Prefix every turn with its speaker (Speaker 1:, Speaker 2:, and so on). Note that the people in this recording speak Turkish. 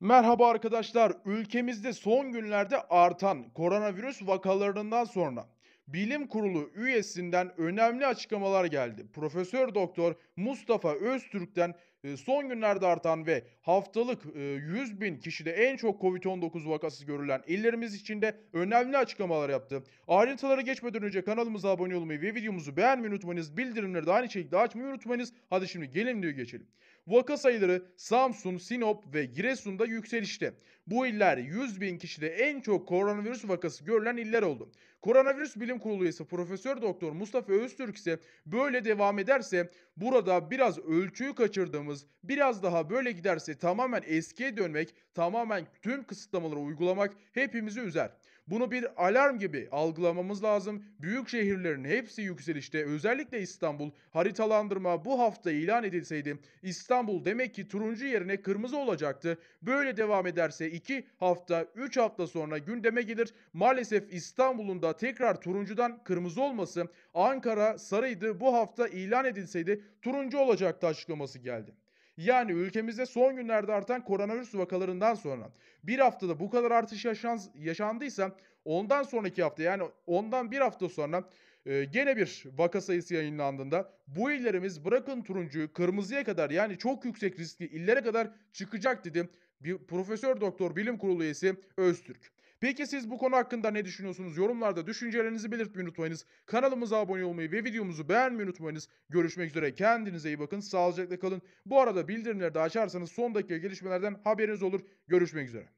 Speaker 1: Merhaba arkadaşlar. Ülkemizde son günlerde artan koronavirüs vakalarından sonra Bilim Kurulu üyesinden önemli açıklamalar geldi. Profesör Doktor Mustafa Öztürk'ten e, son günlerde artan ve haftalık 100 e, bin kişide en çok Covid-19 vakası görülen illerimiz içinde önemli açıklamalar yaptı. Ayrıntılara geçmeden önce kanalımıza abone olmayı ve videomuzu beğenmeyi unutmayınız. Bildirimleri de aynı şekilde açmayı unutmayınız. Hadi şimdi gelin diye geçelim. Vaka sayıları Samsun, Sinop ve Giresun'da yükselişte. Bu iller 100 bin kişide en çok koronavirüs vakası görülen iller oldu. Koronavirüs Bilim Kurulu üyesi Profesör Doktor Mustafa Öztürk ise böyle devam ederse burada biraz ölçüyü kaçırdığımız, biraz daha böyle giderse tamamen eskiye dönmek, tamamen tüm kısıtlamaları uygulamak hepimizi üzer. Bunu bir alarm gibi algılamamız lazım. Büyük şehirlerin hepsi yükselişte. Özellikle İstanbul haritalandırma bu hafta ilan edilseydi İstanbul demek ki turuncu yerine kırmızı olacaktı. Böyle devam ederse 2 hafta 3 hafta sonra gündeme gelir. Maalesef İstanbul'un da tekrar turuncudan kırmızı olması Ankara sarıydı bu hafta ilan edilseydi turuncu olacaktı açıklaması geldi. Yani ülkemizde son günlerde artan koronavirüs vakalarından sonra bir haftada bu kadar artış yaşans, yaşandıysa ondan sonraki hafta yani ondan bir hafta sonra e, gene bir vaka sayısı yayınlandığında bu illerimiz bırakın turuncuyu kırmızıya kadar yani çok yüksek riskli illere kadar çıkacak dedi bir Profesör Doktor Bilim Kurulu üyesi Öztürk. Peki siz bu konu hakkında ne düşünüyorsunuz? Yorumlarda düşüncelerinizi belirtmeyi unutmayınız. Kanalımıza abone olmayı ve videomuzu beğenmeyi unutmayınız. Görüşmek üzere. Kendinize iyi bakın. Sağlıcakla kalın. Bu arada bildirimleri de açarsanız son dakika gelişmelerden haberiniz olur. Görüşmek üzere.